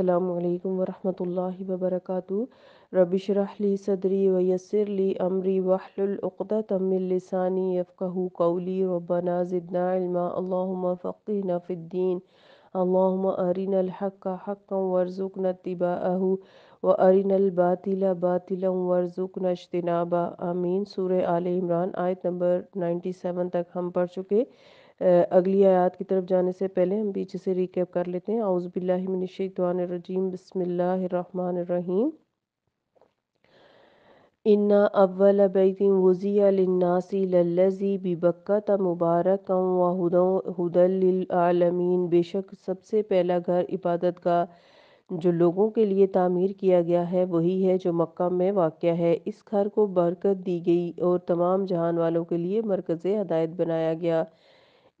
अल्लाम वरहमल वबरक रबिशरहली सदरी वयसरली अमरी वहलतमिलसानी यफ़ू कौली रबना ज़िदनामा फ़क़ीन फ़िद्दीन अल्लाम अरिन हक़ हक़ वर्ज़ुक नतिबा व अरिन बातिल बातिल वर्ज़ुक नशतनाबा आमीन सूर आल इमरान आयत नंबर नाइन्टी सेवन तक हम पढ़ चुके अगली आयत की तरफ जाने से पहले हम पीछे से रिकेप कर लेते हैं आउज़बिल्लिमिनशानरजीम बसमीम इन्ना अव्वल बैतिन वज़िया लिन्नासी लल्लज़ी बिबक्कत मुबारक वहुदलमीन बेशक सबसे पहला घर इबादत का जो लोगों के लिए तामीर किया गया है वही है जो मक्का में वाक़ है इस घर को बरकत दी गई और तमाम जहान वालों के लिए मरकज़ हदायत बनाया गया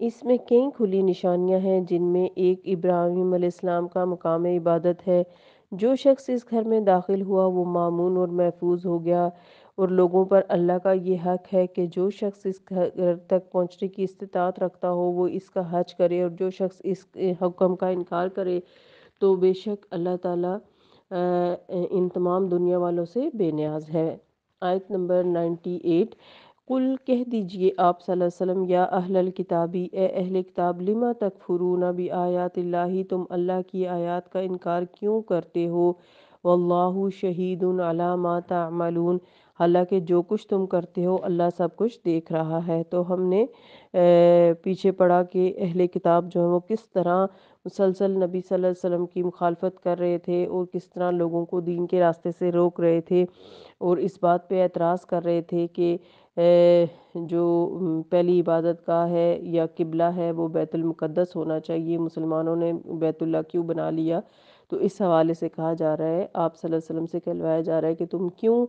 इसमें कई खुली निशानियां हैं जिनमें एक इब्राहिम का मकाम इबादत है जो शख्स इस घर में दाखिल हुआ वो मामून और महफूज हो गया और लोगों पर अल्लाह का ये हक है कि जो शख्स इस घर तक पहुँचने की इस्तात रखता हो वो इसका हज करे और जो शख्स इस हुक्म का इनकार करे तो बेशक अल्लाह ताला इन तमाम दुनिया वालों से बेनियाज है आयत नंबर नाइन्टी एट कुल कह दीजिए आप सल्लम या अहल किताबी ए अहल किताब लिमा तक फुरूना भी आयात ही तुम अल्लाह की आयात का इनकार क्यों करते हो वल्लाह शहीद अलामा हालांकि जो कुछ तुम करते हो अल्लाह सब कुछ देख रहा है तो हमने पीछे पढ़ा कि अहल किताब जो है वो किस तरह मुसलसल नबी सल्लल्लाहु अलैहि वसल्लम की मुखालफत कर रहे थे और किस तरह लोगों को दीन के रास्ते से रोक रहे थे और इस बात पे एतराज़ कर रहे थे कि जो पहली इबादत का है या किबला है वो बैतुलमक़दस होना चाहिए मुसलमानों ने बैतुल्ला क्यों बना लिया तो इस हवाले से कहा जा रहा है आप वसल्लम से कहलवाया जा रहा है कि तुम क्यों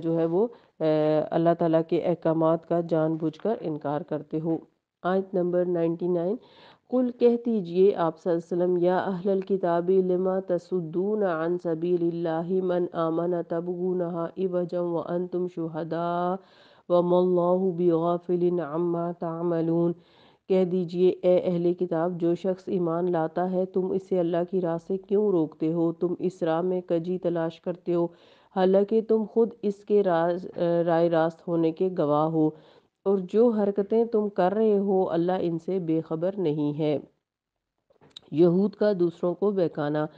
जो है वो अल्लाह ताला के अहकाम का जानबूझकर इनकार करते हो आयत नंबर नाइन्टी नाइन कुल कह दीजिए आप वसल्लम या अहल किताबी लिमा तसुद्दून अन सबील मन आमन तबगू नहा इवजम व अन तुम शुहदा वमल्लाहु बिगाफिलिन अम्मा तामलून कह दीजिए ए अहले किताब जो शख्स ईमान लाता है तुम इसे अल्लाह की राह से क्यों रोकते हो तुम इस राह में कजी तलाश करते हो हालांकि तुम खुद इसके राज राय रास्त होने के गवाह हो और जो हरकतें तुम कर रहे हो अल्लाह इनसे बेखबर नहीं है यहूद का दूसरों को बहकाना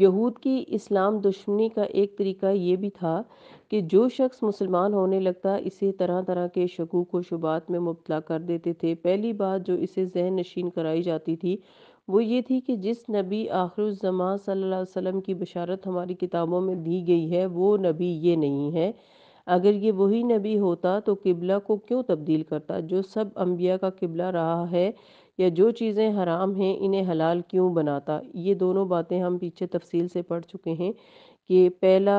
यहूद की इस्लाम दुश्मनी का एक तरीका ये भी था कि जो शख्स मुसलमान होने लगता इसे तरह तरह के शकूक व शुबात में मुबला कर देते थे पहली बात जो इसे जहन नशीन कराई जाती थी वो ये थी कि जिस नबी आखिरजमा सल्ला वसम की बशारत हमारी किताबों में दी गई है वो नबी ये नहीं है अगर ये वही नबी होता तो किबला को क्यों तब्दील करता जो सब अम्बिया का किबला रहा है या जो चीज़ें हराम हैं इन्हें हलाल क्यों बनाता ये दोनों बातें हम पीछे तफसील से पढ़ चुके हैं कि पहला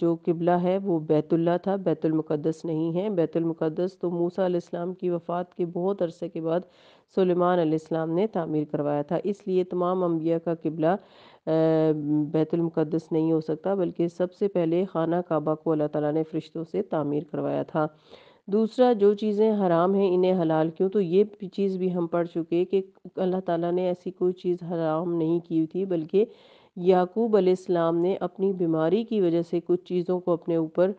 जो किबला है वो बैतुल्ला था बैतुलमक़दस नहीं है बैतुलमक़दस तो मूसा इस्लाम की वफ़ात के बहुत अरसे के बाद सुलेमान इस्लाम ने तामीर करवाया था इसलिए तमाम अम्बिया का किबला बैतुलमक़दस नहीं हो सकता बल्कि सबसे पहले खाना काबा को अल्लाह ताला ने फ़रिश्तों से तामीर करवाया था दूसरा जो चीज़ें हराम हैं इन्हें हलाल क्यों तो ये चीज़ भी हम पढ़ चुके कि अल्लाह ताला ने ऐसी कोई चीज़ हराम नहीं की थी बल्कि याकूब अलैहिस्सलाम ने अपनी बीमारी की वजह से कुछ चीज़ों को अपने ऊपर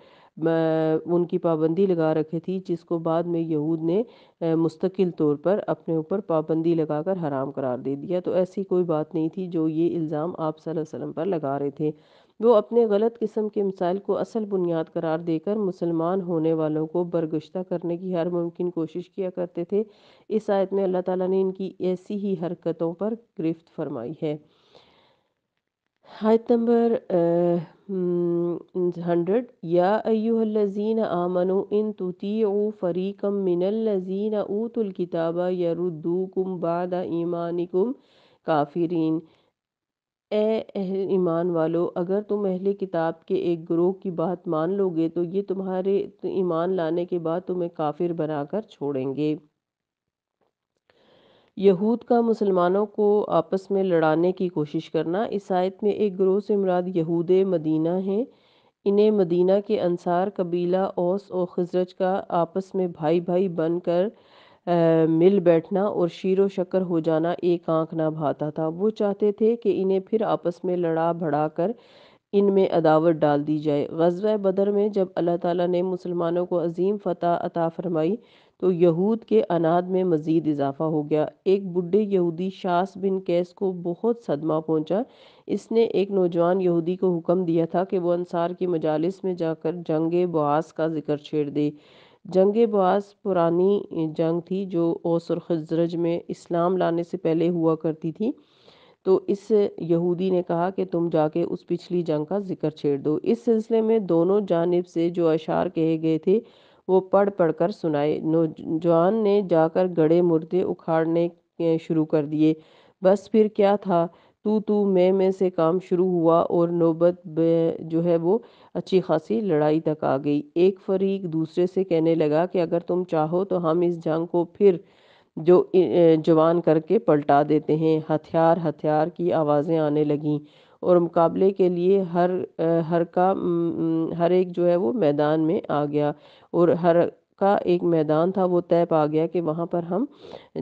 उनकी पाबंदी लगा रखी थी जिसको बाद में यहूद ने मुस्तकिल तौर पर अपने ऊपर पाबंदी लगाकर हराम करार दे दिया तो ऐसी कोई बात नहीं थी जो ये इल्ज़ाम आप वसल्लम पर लगा रहे थे वो अपने गलत किस्म के मिसाइल को असल बुनियाद करार देकर मुसलमान होने वालों को बरगश्ता करने की हर मुमकिन कोशिश किया करते थे इस आयत में अल्लाह ताला ने इनकी ऐसी ही हरकतों पर गिरफ्त फरमाई है आयत नंबर हम्म, हंड्रेड या अयुहलजीन आमनु इन तुतीऊ फ़रीकम मिनल्लजीन ऊतुल किताबा यरुद्दूकुम बाद ईमानिकुम काफिरीन ए अहल ईमान वालो अगर तुम अहल किताब के एक ग्रोह की बात मान लोगे तो ये तुम्हारे तो ईमान लाने के बाद तुम्हें काफिर बनाकर छोड़ेंगे यहूद का मुसलमानों को आपस में लड़ाने की कोशिश करना इस आयत में एक ग्रोह से मुराद यहूद मदीना है इन्हें मदीना के अनुसार कबीला ओस और खजरज का आपस में भाई भाई बनकर मिल बैठना और शीरो शकर हो जाना एक आंख ना भाता था वो चाहते थे कि इन्हें फिर आपस में लड़ा भड़ा कर इन में अदावत डाल दी जाए गजब बदर में जब अल्लाह ताला ने मुसलमानों को अजीम फतह अता फरमाई तो यहूद के अनाद में मज़ीद इजाफा हो गया एक बुढ़े यहूदी शास बिन कैस को बहुत सदमा पहुंचा इसने एक नौजवान यहूदी को हुक्म दिया था कि वो अंसार की मजालिस में जाकर जंग बास का जिक्र छेड़ दे जंग बास पुरानी जंग थी जो ओस और खजरज में इस्लाम लाने से पहले हुआ करती थी तो इस यहूदी ने कहा कि तुम जाके उस पिछली जंग का जिक्र छेड़ दो इस सिलसिले में दोनों जानब से जो अशार कहे गए थे वो पढ़ पढ़ कर सुनाए नौजवान ने जाकर गड़े मुर्दे उखाड़ने शुरू कर दिए बस फिर क्या था तू तू मैं मैं से काम शुरू हुआ और नौबत जो है वो अच्छी खासी लड़ाई तक आ गई एक फरीक दूसरे से कहने लगा कि अगर तुम चाहो तो हम इस जंग को फिर जो जवान करके पलटा देते हैं हथियार हथियार की आवाज़ें आने लगीं और मुकाबले के लिए हर हर का हर एक जो है वो मैदान में आ गया और हर का एक मैदान था वो तय पा गया कि वहाँ पर हम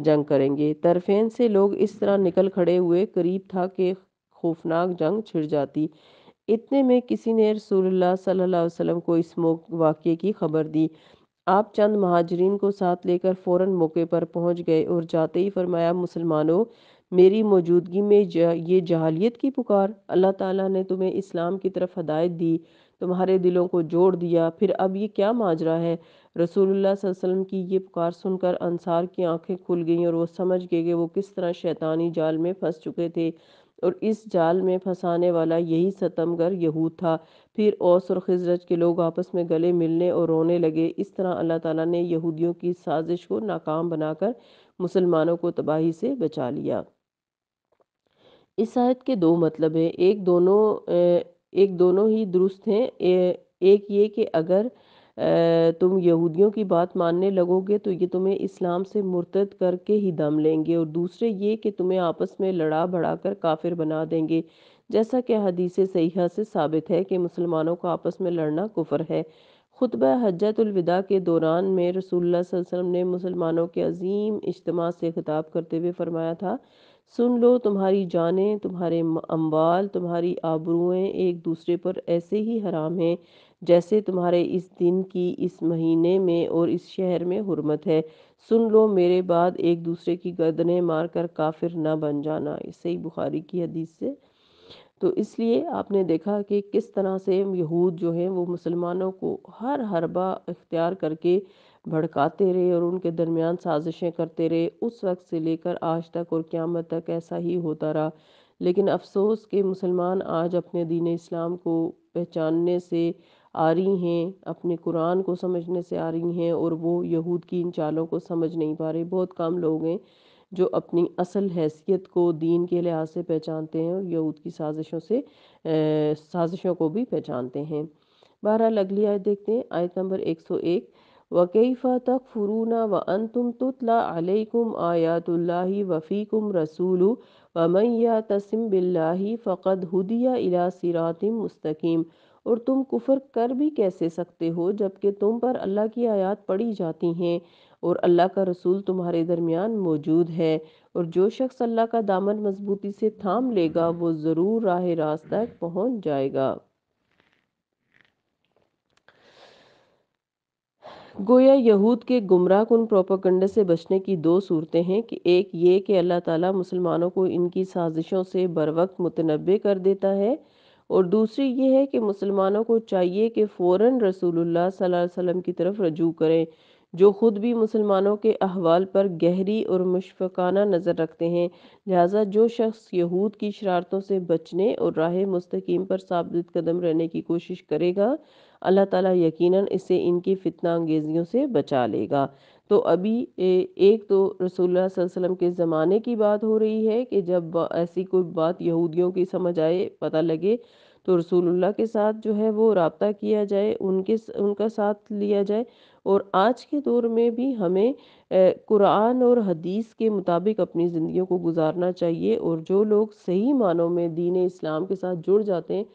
जंग करेंगे तरफेन से लोग इस तरह निकल खड़े हुए करीब था कि खौफनाक जंग छिड़ जाती इतने में किसी ने रसूलुल्लाह सल्लल्लाहु अलैहि वसल्लम को इस वाक्य की खबर दी आप चंद महाजरीन को साथ लेकर फौरन मौके पर पहुंच गए और जाते ही फरमाया मुसलमानों मेरी मौजूदगी में ये जहालियत की पुकार अल्लाह ताला ने तुम्हें इस्लाम की तरफ हदायत दी तुम्हारे दिलों को जोड़ दिया फिर अब ये क्या माजरा है रसूलुल्लाह वसल्लम की ये पुकार सुनकर अंसार की आंखें खुल गईं और वो समझ गए कि वो किस तरह शैतानी जाल में फंस चुके थे और इस जाल में फंसाने वाला यही सतमगर यहूद था फिर औस और खजरत के लोग आपस में गले मिलने और रोने लगे इस तरह अल्लाह ताला ने यहूदियों की साजिश को नाकाम बनाकर मुसलमानों को तबाही से बचा लिया इस आयत के दो मतलब हैं एक दोनों एक दोनों ही दुरुस्त हैं एक ये कि अगर तुम यहूदियों की बात मानने लगोगे तो ये तुम्हें इस्लाम से मुर्तद करके ही दम लेंगे और दूसरे ये कि तुम्हें आपस में लड़ा बढ़ा कर काफिर बना देंगे जैसा कि हदीस सयाह से साबित है कि मुसलमानों का आपस में लड़ना कुफर है खुतब हजतुलविदा के दौरान में रसूलुल्लाह ने मुसलमानों के अजीम इज्तम से खिताब करते हुए फरमाया था सुन लो तुम्हारी जानें तुम्हारे अम्बाल तुम्हारी आबरूएँ एक दूसरे पर ऐसे ही हराम हैं जैसे तुम्हारे इस दिन की इस महीने में और इस शहर में हुरमत है सुन लो मेरे बाद एक दूसरे की गर्दनें कर काफिर ना बन जाना सही बुखारी की हदीस से तो इसलिए आपने देखा कि किस तरह से यहूद जो हैं वो मुसलमानों को हर हरबा इख्तियार करके भड़काते रहे और उनके दरमियान साजिशें करते रहे उस वक्त से लेकर आज तक और क़्यामत तक ऐसा ही होता रहा लेकिन अफसोस के मुसलमान आज अपने दीन इस्लाम को पहचानने से आ रही हैं अपने कुरान को समझने से आ रही हैं और वो यहूद की इन चालों को समझ नहीं पा रहे बहुत कम लोग हैं जो अपनी असल हैसियत को दीन के लिहाज से पहचानते हैं और यहूद की साजिशों से साजिशों को भी पहचानते हैं बहरहाल अगली आयत देखते हैं आयत नंबर एक सौ एक वकीफ़ा तक फ़ुरूना व अन तुम तुतला अलैकुम आयातुल्ला वफ़ीकुम रसूल वमैया तसम बिल्ला फ़कत हुदिया इला सिरातिम मुस्तकीम और तुम कुफर कर भी कैसे सकते हो जबकि तुम पर अल्लाह की आयात पढ़ी जाती हैं और अल्लाह का रसूल तुम्हारे दरमियान मौजूद है और जो शख्स अल्लाह का दामन मजबूती से थाम लेगा वो ज़रूर राह रास्त तक पहुँच जाएगा गोया यहूद के गुमराह कन प्रोपागंडे से बचने की दो सूरतें हैं कि एक ये कि अल्लाह ताला मुसलमानों को इनकी साजिशों से बर वक्त मुतनबे कर देता है और दूसरी ये है कि मुसलमानों को चाहिए कि फ़ौर रसूलुल्लाह सल्लल्लाहु अलैहि वसल्लम की तरफ रजू करें जो ख़ुद भी मुसलमानों के अहवाल पर गहरी और मुशफ़ाना नज़र रखते हैं लिहाजा जो शख्स यहूद की शरारतों से बचने और राह मस्तकीम पर साबित कदम रहने की कोशिश करेगा अल्लाह ताला यकीनन इससे इनकी फितना अंगेजियों से बचा लेगा तो अभी एक तो रसोल्ला वसल्लम के ज़माने की बात हो रही है कि जब ऐसी कोई बात यहूदियों की समझ आए पता लगे तो रसूलुल्लाह के साथ जो है वो रबता किया जाए उनके उनका साथ लिया जाए और आज के दौर में भी हमें कुरान और हदीस के मुताबिक अपनी ज़िंदगी को गुजारना चाहिए और जो लोग सही मानों में दीन इस्लाम के साथ जुड़ जाते हैं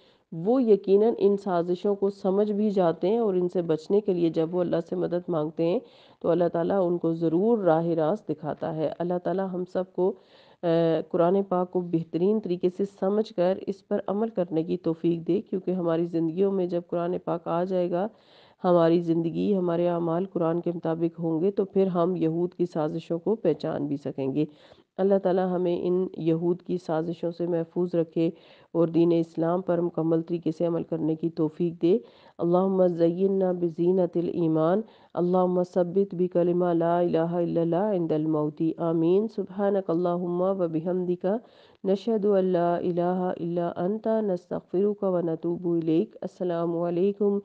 वो यकीनन इन साजिशों को समझ भी जाते हैं और इनसे बचने के लिए जब वो अल्लाह से मदद मांगते हैं तो अल्लाह ताला उनको ज़रूर राह रास्त दिखाता है अल्लाह ताला हम सब को कुरान पाक को बेहतरीन तरीके से समझ कर इस पर अमल करने की तोफ़ी दे क्योंकि हमारी ज़िंदगियों में जब कुरान पाक आ जाएगा हमारी ज़िंदगी हमारे अमाल कुरान के मुताबिक होंगे तो फिर हम यहूद की साजिशों को पहचान भी सकेंगे अल्लाह ताला हमें इन यहूद की साजिशों से महफूज रखे और दीन इस्लाम पर मुकम्मल तरीके से अमल करने की तोफ़ी दे अल्लाह ज़य्यना बज़ीनतिल ईमान अल्लाह सबित भी कलमा ला इंदलमौती आमीन सुबहानकल्लाहुम्मा व बिहमदिका नशहदु अल्ला इलाहा इल्ला अंता नस्तगफिरुका व नतूबु इलैक अस्सलाम वालेकुम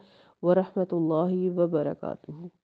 व रहमतुल्लाहि व बरकातुहू